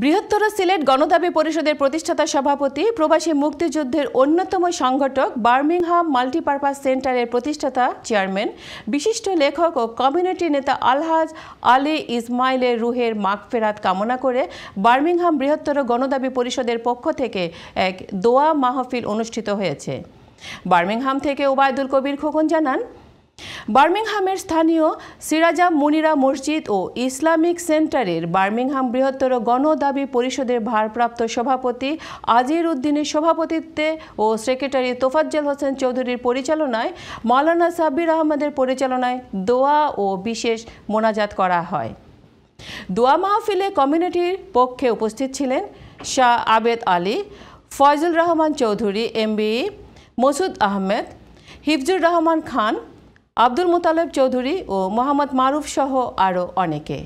বৃহত্তর সিলেট গণদাবি পরিষদের প্রতিষ্ঠাতা সভাপতি প্রবাসী মুক্তিযুদ্ধের অন্যতম সংগঠক বার্মিংহাম মাল্টিপারপাস সেন্টারের প্রতিষ্ঠাতা চেয়ারম্যান বিশিষ্ট লেখক ও কমিউনিটি নেতা আলহাজ আলী ইসমাইলের রুহের মাগফেরাত কামনা করে বার্মিংহাম বৃহত্তর গণদাবি পরিষদের পক্ষ থেকে এক দোয়া মাহফিল অনুষ্ঠিত হয়েছে বার্মিংহাম থেকে ওবায়দুল কবির খোকন জানান বার্মিংহামের স্থানীয় সিরাজা মুনিরা মসজিদ ও ইসলামিক সেন্টারের বার্মিংহাম বৃহত্তর গণদাবি পরিষদের ভারপ্রাপ্ত সভাপতি আজির উদ্দিনের সভাপতিত্বে ও সেক্রেটারি তোফাজ্জল হোসেন চৌধুরীর পরিচালনায় মাওলানা সাব্বির আহমদের পরিচালনায় দোয়া ও বিশেষ মোনাজাত করা হয় দোয়া মাহফিলে কমিউনিটির পক্ষে উপস্থিত ছিলেন শাহ আবেদ আলী ফয়জুল রহমান চৌধুরী এমবি মসুদ আহমেদ হিফজুর রহমান খান আব্দুল মোতালেব চৌধুরী ও মোহাম্মদ মারুফ সহ আরও অনেকে